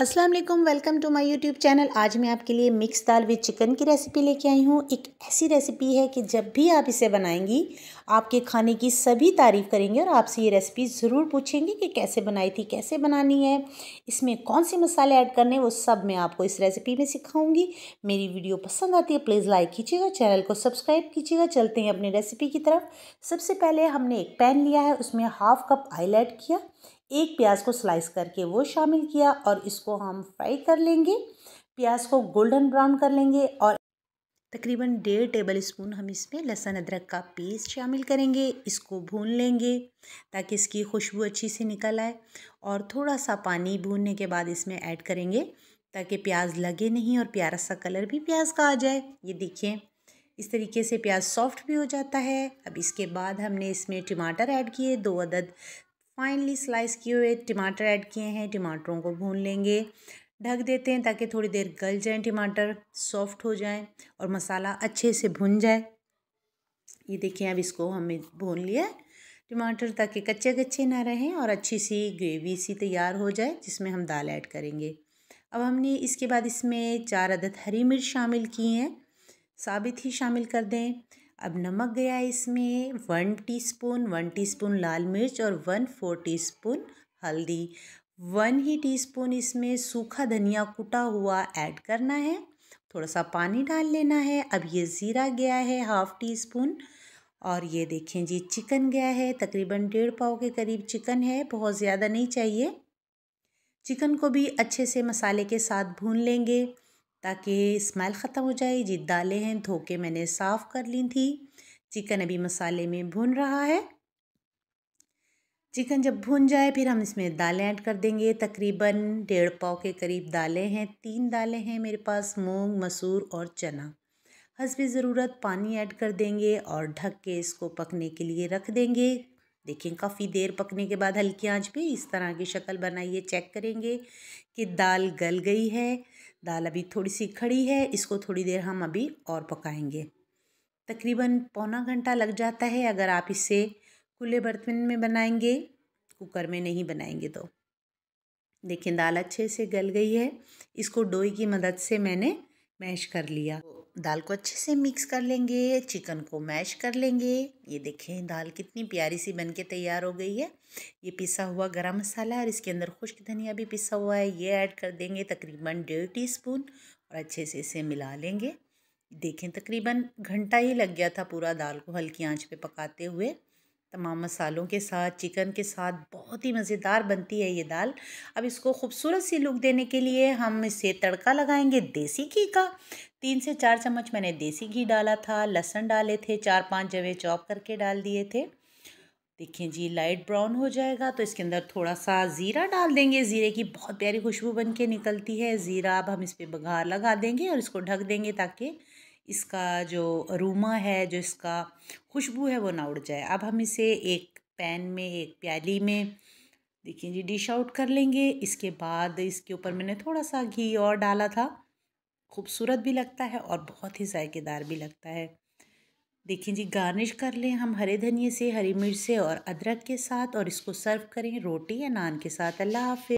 अस्सलाम वालेकुम welcome to my YouTube channel आज मैं आपके लिए मिक्स दाल विद चिकन की रेसिपी लेके आई हूँ एक ऐसी रेसिपी है कि जब भी आप इसे बनाएंगी आपके खाने की सभी तारीफ़ करेंगे और आपसे ये रेसिपी ज़रूर पूछेंगे कि कैसे बनाई थी कैसे बनानी है इसमें कौन से मसाले ऐड करने वो सब मैं आपको इस रेसिपी में सिखाऊँगी मेरी वीडियो पसंद आती है प्लीज़ लाइक कीजिएगा चैनल को सब्सक्राइब कीजिएगा चलते हैं अपनी रेसिपी की तरफ सबसे पहले हमने एक पैन लिया है उसमें हाफ कप आयल ऐड किया एक प्याज को स्लाइस करके वो शामिल किया और इसको हम फ्राई कर लेंगे प्याज को गोल्डन ब्राउन कर लेंगे और तकरीबन डेढ़ टेबल स्पून हम इसमें लहसुन अदरक का पेस्ट शामिल करेंगे इसको भून लेंगे ताकि इसकी खुशबू अच्छी से निकल आए और थोड़ा सा पानी भूनने के बाद इसमें ऐड करेंगे ताकि प्याज लगे नहीं और प्यारा सा कलर भी प्याज का आ जाए ये देखिए इस तरीके से प्याज सॉफ्ट भी हो जाता है अब इसके बाद हमने इसमें टमाटर ऐड किए दो अदद फाइनली स्लाइस किए हुए टमाटर ऐड किए हैं टमाटरों को भून लेंगे ढक देते हैं ताकि थोड़ी देर गल जाएं टमाटर सॉफ्ट हो जाएं और मसाला अच्छे से भुन जाए ये देखिए अब इसको हमने भून लिया टमाटर ताकि कच्चे कच्चे ना रहें और अच्छी सी ग्रेवी सी तैयार हो जाए जिसमें हम दाल ऐड करेंगे अब हमने इसके बाद इसमें चार अदद हरी मिर्च शामिल की हैं साबित ही शामिल कर दें अब नमक गया इसमें वन टीस्पून वन टीस्पून लाल मिर्च और वन फोर टीस्पून हल्दी वन ही टीस्पून इसमें सूखा धनिया कुटा हुआ ऐड करना है थोड़ा सा पानी डाल लेना है अब ये ज़ीरा गया है हाफ़ टी स्पून और ये देखें जी चिकन गया है तकरीबन डेढ़ पाव के करीब चिकन है बहुत ज़्यादा नहीं चाहिए चिकन को भी अच्छे से मसाले के साथ भून लेंगे ताकि स्मेल ख़त्म हो जाए जी दालें हैं धो के मैंने साफ़ कर ली थी चिकन अभी मसाले में भुन रहा है चिकन जब भुन जाए फिर हम इसमें दालें ऐड कर देंगे तकरीबन डेढ़ पाव के करीब दालें हैं तीन दालें हैं मेरे पास मूंग मसूर और चना हंसबी ज़रूरत पानी ऐड कर देंगे और ढक के इसको पकने के लिए रख देंगे देखें काफ़ी देर पकने के बाद हल्की आंच पे इस तरह की शक्ल बनाइए चेक करेंगे कि दाल गल गई है दाल अभी थोड़ी सी खड़ी है इसको थोड़ी देर हम अभी और पकाएंगे तकरीबन पौना घंटा लग जाता है अगर आप इसे खुले बर्तन में बनाएंगे कुकर में नहीं बनाएंगे तो देखें दाल अच्छे से गल गई है इसको डोई की मदद से मैंने मैश कर लिया दाल को अच्छे से मिक्स कर लेंगे चिकन को मैश कर लेंगे ये देखें दाल कितनी प्यारी सी बनके तैयार हो गई है ये पिसा हुआ गरम मसाला और इसके अंदर खुश्क धनिया भी पिसा हुआ है ये ऐड कर देंगे तकरीबन डेढ़ टी स्पून और अच्छे से इसे मिला लेंगे देखें तकरीबन घंटा ही लग गया था पूरा दाल को हल्की आँच पर पकाते हुए तमाम मसालों के साथ चिकन के साथ बहुत ही मज़ेदार बनती है ये दाल अब इसको खूबसूरत सी लुक देने के लिए हम इसे तड़का लगाएंगे देसी घी का तीन से चार चम्मच मैंने देसी घी डाला था लहसुन डाले थे चार पांच जवे चॉप करके डाल दिए थे देखिए जी लाइट ब्राउन हो जाएगा तो इसके अंदर थोड़ा सा ज़ीरा डाल देंगे ज़ीरे की बहुत प्यारी खुशबू बन के निकलती है ज़ीरा अब हम इस पर बघार लगा देंगे और इसको ढक देंगे ताकि इसका जो रूमा है जो इसका खुशबू है वो ना उड़ जाए अब हम इसे एक पैन में एक प्याली में देखिए जी डिश आउट कर लेंगे इसके बाद इसके ऊपर मैंने थोड़ा सा घी और डाला था खूबसूरत भी लगता है और बहुत ही जायकेदार भी लगता है देखिए जी गार्निश कर लें हम हरे धनिए से हरी मिर्च से और अदरक के साथ और इसको सर्व करें रोटी या नान के साथ अल्लाह हाफि